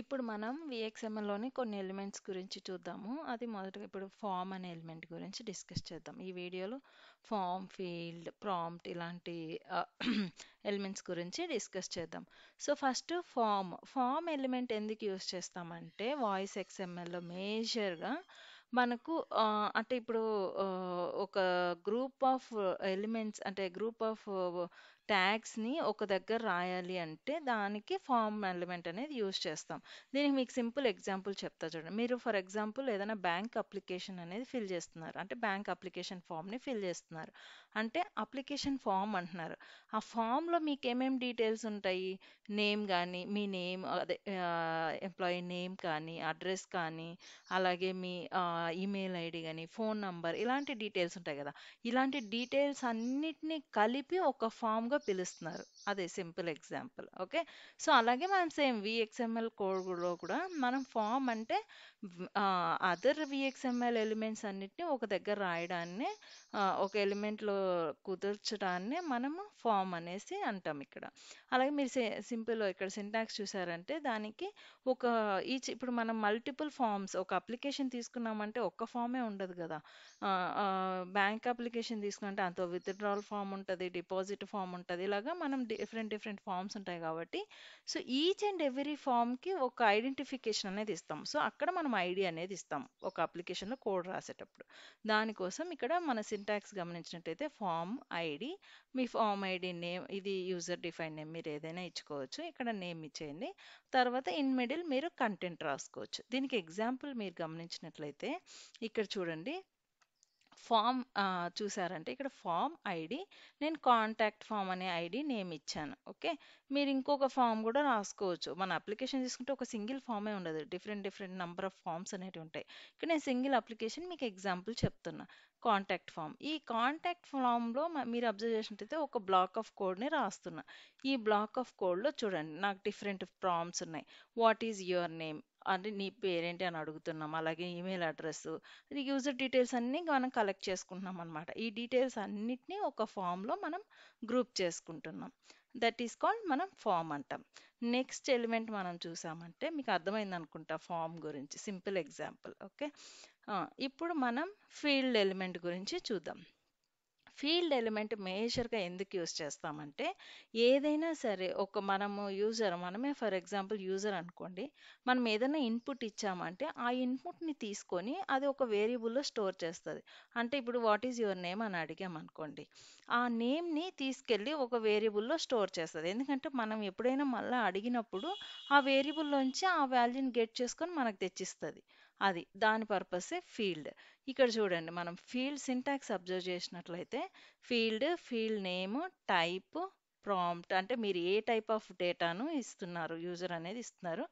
ఇప్పుడు మనం విఎక్స్ఎంఎల్లోని కొన్ని ఎలిమెంట్స్ గురించి చూద్దాము అది మొదటగా ఇప్పుడు ఫామ్ అనే ఎలిమెంట్ గురించి డిస్కస్ చేద్దాం ఈ వీడియోలో ఫామ్ ఫీల్డ్ ప్రాంప్ట్ ఇలాంటి ఎలిమెంట్స్ గురించి డిస్కస్ చేద్దాం so first form form element ఎందుకు యూస్ చేస్తామంటే వాయిస్ ఎక్స్ఎంఎల్లో మేజర్గా మనకు అంటే ఇప్పుడు ఒక గ్రూప్ ఆఫ్ ఎలిమెంట్స్ అంటే గ్రూప్ ఆఫ్ ట్యాగ్స్ని ఒక దగ్గర రాయాలి అంటే దానికి ఫామ్ ఎలిమెంట్ అనేది యూజ్ చేస్తాం దీనికి మీకు సింపుల్ ఎగ్జాంపుల్ చెప్తా చూడండి మీరు ఫర్ ఎగ్జాంపుల్ ఏదైనా బ్యాంక్ అప్లికేషన్ అనేది ఫిల్ చేస్తున్నారు అంటే బ్యాంక్ అప్లికేషన్ ఫామ్ని ఫిల్ చేస్తున్నారు అంటే అప్లికేషన్ ఫామ్ అంటున్నారు ఆ ఫామ్లో మీకు ఏమేమి డీటెయిల్స్ ఉంటాయి నేమ్ కానీ మీ నేమ్ అదే ఎంప్లాయీ నేమ్ కానీ అడ్రస్ కానీ అలాగే మీ ఈమెయిల్ ఐడి కానీ ఫోన్ నంబర్ ఇలాంటి డీటెయిల్స్ ఉంటాయి కదా ఇలాంటి డీటెయిల్స్ అన్నిటినీ కలిపి ఒక ఫామ్గా ఎక్కువగా పిలుస్తున్నారు అదే సింపుల్ ఎగ్జాంపుల్ ఓకే సో అలాగే మనం సేమ్ విఎక్స్ఎంఎల్ కోడ్లో కూడా మనం ఫామ్ అంటే అదర్ విఎక్స్ఎంఎల్ ఎలిమెంట్స్ అన్నిటిని ఒక దగ్గర రాయడాన్ని ఒక ఎలిమెంట్లో కుదర్చడాన్ని మనము ఫామ్ అనేసి అంటాం ఇక్కడ అలాగే మీరు సింపుల్ ఇక్కడ సింటాక్స్ చూసారంటే దానికి ఒక ఈ ఇప్పుడు మనం మల్టిపుల్ ఫామ్స్ ఒక అప్లికేషన్ తీసుకున్నామంటే ఒక్క ఫామే ఉండదు కదా బ్యాంక్ అప్లికేషన్ తీసుకుంటే అంత విత్డ్రావల్ ఫామ్ ఉంటుంది డిపాజిట్ ఫామ్ ఉంటుంది ఉంటుంది ఇలాగా మనం డిఫరెంట్ డిఫరెంట్ ఫామ్స్ ఉంటాయి కాబట్టి సో ఈచ్ అండ్ ఎవ్రీ ఫామ్కి ఒక ఐడెంటిఫికేషన్ అనేది ఇస్తాం సో అక్కడ మనం ఐడి అనేది ఇస్తాం ఒక అప్లికేషన్లో కోడ్ రాసేటప్పుడు దానికోసం ఇక్కడ మన సింటాక్స్ గమనించినట్టయితే ఫామ్ ఐడి మీ ఫామ్ ఐడి నేమ్ ఇది యూజర్ డిఫైన్ నేమ్ మీరు ఏదైనా ఇచ్చుకోవచ్చు ఇక్కడ నేమ్ ఇచ్చేయండి తర్వాత ఇన్ మిడిల్ మీరు కంటెంట్ రాసుకోవచ్చు దీనికి ఎగ్జాంపుల్ మీరు గమనించినట్లయితే ఇక్కడ చూడండి ఫామ్ చూసారంటే ఇక్కడ ఫామ్ ఐడి నేను కాంటాక్ట్ ఫామ్ అనే ఐడి నేమ్ ఇచ్చాను ఓకే మీరు ఇంకొక ఫామ్ కూడా రాసుకోవచ్చు మన అప్లికేషన్ తీసుకుంటే ఒక సింగిల్ ఫామే ఉండదు different different number of forms అనేవి ఉంటాయి ఇక్కడ నేను సింగిల్ అప్లికేషన్ మీకు ఎగ్జాంపుల్ చెప్తున్నా కాంటాక్ట్ ఫామ్ ఈ కాంటాక్ట్ ఫామ్లో మీరు అబ్జర్వ్ చేసినట్టయితే ఒక బ్లాక్ ఆఫ్ కోడ్ని రాస్తున్నా ఈ బ్లాక్ ఆఫ్ కోడ్లో చూడండి నాకు డిఫరెంట్ ప్రామ్స్ ఉన్నాయి వాట్ ఈజ్ యువర్ నేమ్ అంటే నీ పేరేంటి అని అడుగుతున్నాం అలాగే ఈమెయిల్ అడ్రస్ యూజర్ డీటెయిల్స్ అన్నీ మనం కలెక్ట్ చేసుకుంటున్నాం అనమాట ఈ డీటెయిల్స్ అన్నిటినీ ఒక ఫామ్లో మనం గ్రూప్ చేసుకుంటున్నాం దట్ ఈస్ కాల్డ్ మనం ఫామ్ అంటాం నెక్స్ట్ ఎలిమెంట్ మనం చూసామంటే మీకు అర్థమైంది అనుకుంటా ఫామ్ గురించి సింపుల్ ఎగ్జాంపుల్ ఓకే ఇప్పుడు మనం ఫీల్డ్ ఎలిమెంట్ గురించి చూద్దాం ఫీల్డ్ ఎలిమెంట్ మేజర్గా ఎందుకు యూజ్ చేస్తామంటే ఏదైనా సరే ఒక మనము యూజర్ మనమే ఫర్ ఎగ్జాంపుల్ యూజర్ అనుకోండి మనం ఏదైనా ఇన్పుట్ ఇచ్చామంటే ఆ ఇన్పుట్ని తీసుకొని అది ఒక వేరియబుల్లో స్టోర్ చేస్తుంది అంటే ఇప్పుడు వాట్ ఈజ్ యువర్ నేమ్ అని అడిగాం అనుకోండి ఆ నేమ్ని తీసుకెళ్ళి ఒక వేరియబుల్లో స్టోర్ చేస్తుంది ఎందుకంటే మనం ఎప్పుడైనా మళ్ళీ అడిగినప్పుడు ఆ వేరియబుల్లోంచి ఆ వాల్యూని గెట్ చేసుకొని మనకు తెచ్చిస్తుంది అది దాని పర్పసే ఫీల్డ్ ఇక్కడ చూడండి మనం ఫీల్డ్ సింటాక్స్ అబ్జర్వ్ చేసినట్లయితే field field name type prompt అంటే మీరు ఏ టైప్ ఆఫ్ డేటాను ఇస్తున్నారు యూజర్ అనేది ఇస్తున్నారు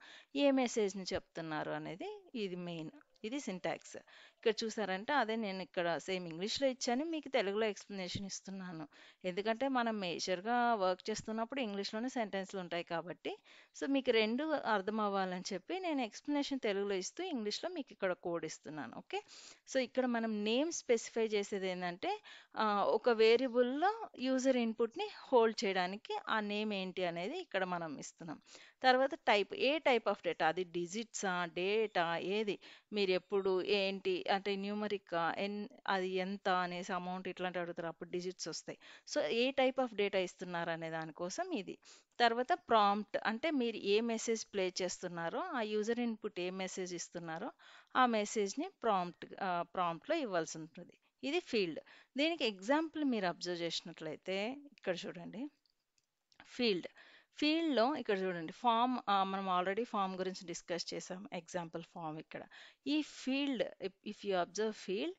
ఏ మెసేజ్ని చెప్తున్నారు అనేది ఇది మెయిన్ ఇది సింటాక్స్ ఇక్కడ చూసారంటే అదే నేను ఇక్కడ సేమ్ ఇంగ్లీష్లో ఇచ్చాను మీకు తెలుగులో ఎక్స్ప్లెనేషన్ ఇస్తున్నాను ఎందుకంటే మనం మేజర్గా వర్క్ చేస్తున్నప్పుడు ఇంగ్లీష్లోనే సెంటెన్స్లు ఉంటాయి కాబట్టి సో మీకు రెండు అర్థం అవ్వాలని చెప్పి నేను ఎక్స్ప్లెనేషన్ తెలుగులో ఇస్తూ ఇంగ్లీష్లో మీకు ఇక్కడ కోడ్ ఇస్తున్నాను ఓకే సో ఇక్కడ మనం నేమ్ స్పెసిఫై చేసేది ఏంటంటే ఒక వేరియబుల్లో యూజర్ ఇన్పుట్ని హోల్డ్ చేయడానికి ఆ నేమ్ ఏంటి అనేది ఇక్కడ మనం ఇస్తున్నాం తర్వాత టైప్ ఏ టైప్ ఆఫ్ డేటా అది డిజిట్సా డేటా ఏది మీరు ఎప్పుడు ఏంటి అంటే న్యూమరిక్ ఎన్ అది ఎంత అనేసి అమౌంట్ ఇట్లాంటి అడుగుతారు అప్పుడు డిజిట్స్ వస్తాయి సో ఏ టైప్ ఆఫ్ డేటా ఇస్తున్నారు అనే దానికోసం ఇది తర్వాత ప్రాంప్ట్ అంటే మీరు ఏ మెసేజ్ ప్లే చేస్తున్నారో ఆ యూజర్ ఇన్పుట్ ఏ మెసేజ్ ఇస్తున్నారో ఆ మెసేజ్ని ప్రాంప్ట్ ప్రాంప్ట్లో ఇవ్వాల్సి ఉంటుంది ఇది ఫీల్డ్ దీనికి ఎగ్జాంపుల్ మీరు అబ్జర్వ్ చేసినట్లయితే ఇక్కడ చూడండి ఫీల్డ్ ఫీల్డ్లో ఇక్కడ చూడండి ఫామ్ మనం ఆల్రెడీ ఫామ్ గురించి డిస్కస్ చేసాం ఎగ్జాంపుల్ ఫామ్ ఇక్కడ ఈ field if you observe field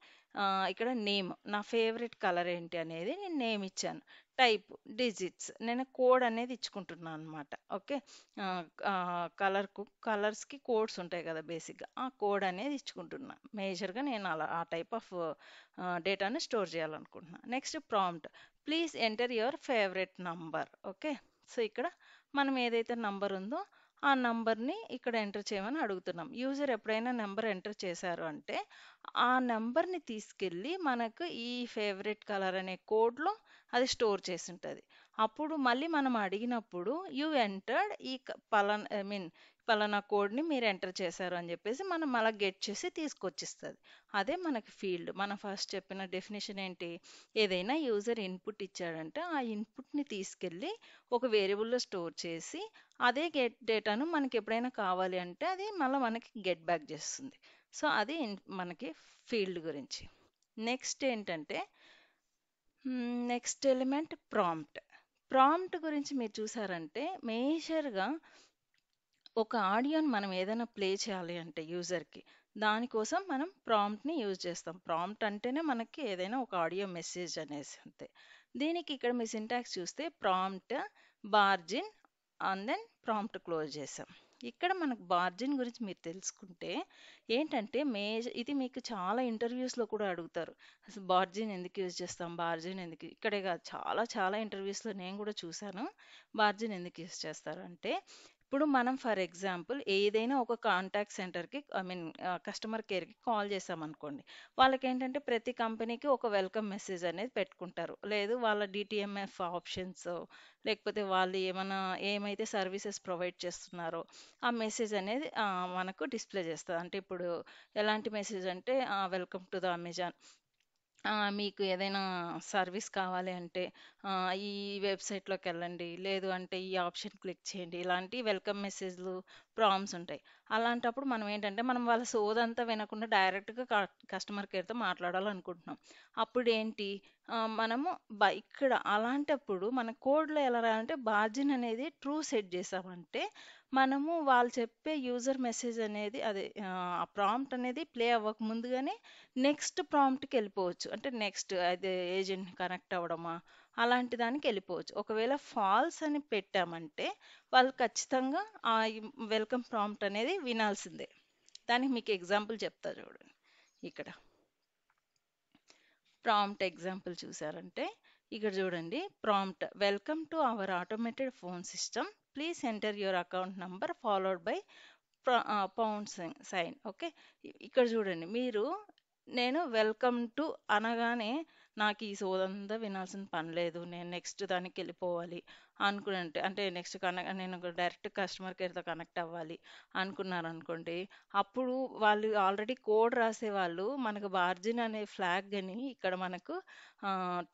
ఇక్కడ నేమ్ నా ఫేవరెట్ కలర్ ఏంటి అనేది నేను నేమ్ ఇచ్చాను టైప్ డిజిట్స్ నేను కోడ్ అనేది ఇచ్చుకుంటున్నాను అనమాట ఓకే కలర్కు కలర్స్కి కోడ్స్ ఉంటాయి కదా బేసిక్గా ఆ కోడ్ అనేది ఇచ్చుకుంటున్నాను మేజర్గా నేను అలా ఆ టైప్ ఆఫ్ డేటాని స్టోర్ చేయాలనుకుంటున్నాను next prompt please enter your favourite number okay so ఇక్కడ మనం ఏదైతే నంబర్ ఉందో ఆ నంబర్ని ఇక్కడ ఎంటర్ చేయమని అడుగుతున్నాం యూజర్ ఎప్పుడైనా నెంబర్ ఎంటర్ చేశారు అంటే ఆ నెంబర్ని తీసుకెళ్ళి మనకు ఈ ఫేవరెట్ కలర్ అనే కోడ్లో అది స్టోర్ చేసి ఉంటుంది అప్పుడు మళ్ళీ మనం అడిగినప్పుడు యూ ఎంటర్డ్ ఈ పలాన్ ఐ మీన్ ఫలానా కోడ్ని మీరు ఎంటర్ చేశారు అని చెప్పేసి మనం అలా గెట్ చేసి తీసుకొచ్చిస్తుంది అదే మనకి ఫీల్డ్ మనం ఫస్ట్ చెప్పిన డెఫినేషన్ ఏంటి ఏదైనా యూజర్ ఇన్పుట్ ఇచ్చాడంటే ఆ ఇన్పుట్ని తీసుకెళ్ళి ఒక వేరియబుల్లో స్టోర్ చేసి అదే గెట్ డేటాను మనకి ఎప్పుడైనా కావాలి అంటే అది మళ్ళీ మనకి గెట్ బ్యాక్ చేస్తుంది సో అది మనకి ఫీల్డ్ గురించి నెక్స్ట్ ఏంటంటే నెక్స్ట్ ఎలిమెంట్ ప్రాంప్ట్ ప్రాంప్ట్ గురించి మీరు చూసారంటే మేజర్గా ఒక ఆడియోని మనం ఏదైనా ప్లే చేయాలి అంటే యూజర్కి దానికోసం మనం ప్రాంప్ట్ని యూజ్ చేస్తాం ప్రాంప్ట్ అంటేనే మనకి ఏదైనా ఒక ఆడియో మెసేజ్ అనేసి అంతే దీనికి ఇక్కడ మీ సింటాక్స్ చూస్తే prompt barge in and then prompt close చేసాం ఇక్కడ మనకు బార్జిన్ గురించి మీరు తెలుసుకుంటే ఏంటంటే మేజ ఇది మీకు చాలా ఇంటర్వ్యూస్లో కూడా అడుగుతారు అసలు బార్జిన్ ఎందుకు యూజ్ చేస్తాం బార్జిన్ ఎందుకు ఇక్కడే కాదు చాలా చాలా ఇంటర్వ్యూస్లో నేను కూడా చూశాను బార్జిన్ ఎందుకు యూజ్ చేస్తారు అంటే ఇప్పుడు మనం ఫర్ ఎగ్జాంపుల్ ఏదైనా ఒక కాంటాక్ట్ సెంటర్కి ఐ మీన్ కస్టమర్ కేర్కి కాల్ చేసామనుకోండి వాళ్ళకి ఏంటంటే ప్రతి కంపెనీకి ఒక వెల్కమ్ మెసేజ్ అనేది పెట్టుకుంటారు లేదు వాళ్ళ డిటిఎంఎఫ్ ఆప్షన్స్ లేకపోతే వాళ్ళు ఏమైనా ఏమైతే సర్వీసెస్ ప్రొవైడ్ చేస్తున్నారో ఆ మెసేజ్ అనేది మనకు డిస్ప్లే చేస్తుంది అంటే ఇప్పుడు ఎలాంటి మెసేజ్ అంటే వెల్కమ్ టు ద అమెజాన్ మీకు ఏదైనా సర్వీస్ కావాలి అంటే ఈ వెబ్సైట్లోకి వెళ్ళండి లేదు అంటే ఈ ఆప్షన్ క్లిక్ చేయండి. ఇలాంటి వెల్కమ్ మెసేజ్‌లు ప్రాబ్లమ్స్ ఉంటాయి అలాంటప్పుడు మనం ఏంటంటే మనం వాళ్ళ సోదంతా వినకుండా డైరెక్ట్గా కస్టమర్ కేర్తో మాట్లాడాలనుకుంటున్నాం అప్పుడు ఏంటి మనము ఇక్కడ అలాంటప్పుడు మన కోడ్లో ఎలా రాయాలంటే బార్జిన్ అనేది ట్రూ సెట్ చేసామంటే మనము వాళ్ళు చెప్పే యూజర్ మెసేజ్ అనేది అదే ఆ ప్రాంప్ట్ అనేది ప్లే అవ్వక ముందుగానే నెక్స్ట్ ప్రాంప్ట్కి వెళ్ళిపోవచ్చు అంటే నెక్స్ట్ అదే ఏజెంట్ కనెక్ట్ అవ్వడమా అలాంటి దానికి వెళ్ళిపోవచ్చు ఒకవేళ ఫాల్స్ అని పెట్టామంటే వాళ్ళు ఖచ్చితంగా ఆ వెల్కమ్ ప్రాంప్ట్ అనేది వినాల్సిందే దానికి మీకు ఎగ్జాంపుల్ చెప్తా చూడండి ఇక్కడ ప్రాంప్ట్ ఎగ్జాంపుల్ చూసారంటే ఇక్కడ చూడండి prompt welcome to our automated phone system please enter your account number followed by pound sign okay ఇక్కడ చూడండి మీరు నేను వెల్కమ్ టు అనగానే నాకు ఈ సోదంతా వినాల్సిన పని లేదు నేను నెక్స్ట్ దానికి వెళ్ళిపోవాలి అనుకుంటే అంటే నెక్స్ట్ కనెక్ట్ నేను డైరెక్ట్ కస్టమర్ కేర్తో కనెక్ట్ అవ్వాలి అనుకున్నారు అనుకోండి అప్పుడు వాళ్ళు ఆల్రెడీ కోడ్ రాసే వాళ్ళు మనకు బార్జిన్ అనే ఫ్లాగ్ అని ఇక్కడ మనకు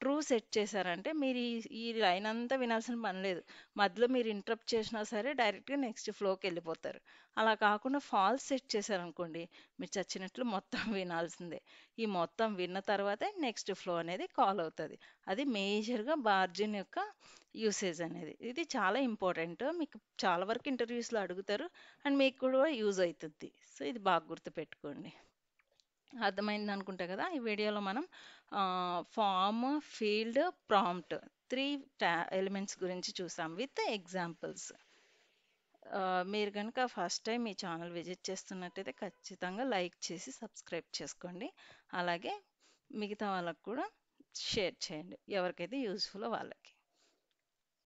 ట్రూ సెట్ చేశారంటే మీరు ఈ లైన్ అంతా వినాల్సిన పని లేదు మధ్యలో మీరు ఇంటరప్ట్ చేసినా సరే డైరెక్ట్గా నెక్స్ట్ ఫ్లోకి వెళ్ళిపోతారు అలా కాకుండా ఫాల్స్ సెట్ చేశారనుకోండి మీరు చచ్చినట్లు మొత్తం వినాల్సిందే ఈ మొత్తం విన్న తర్వాతే నెక్స్ట్ ఫ్లో అనేది కాల్ అవుతుంది అది మేజర్గా బార్జిన్ యొక్క యూసేజ్ అనేది ఇది చాలా ఇంపార్టెంట్ మీకు చాలా వరకు ఇంటర్వ్యూస్లో అడుగుతారు అండ్ మీకు కూడా యూజ్ అవుతుంది సో ఇది బాగా గుర్తుపెట్టుకోండి అర్థమైంది అనుకుంటా కదా ఈ వీడియోలో మనం ఫామ్ ఫీల్డ్ ప్రాంప్ట్ త్రీ టా ఎలిమెంట్స్ గురించి చూసాం విత్ ఎగ్జాంపుల్స్ మీరు కనుక ఫస్ట్ టైం మీ ఛానల్ విజిట్ చేస్తున్నట్టయితే ఖచ్చితంగా లైక్ చేసి సబ్స్క్రైబ్ చేసుకోండి అలాగే మిగతా వాళ్ళకు కూడా షేర్ చేయండి ఎవరికైతే యూజ్ఫుల్ వాళ్ళకి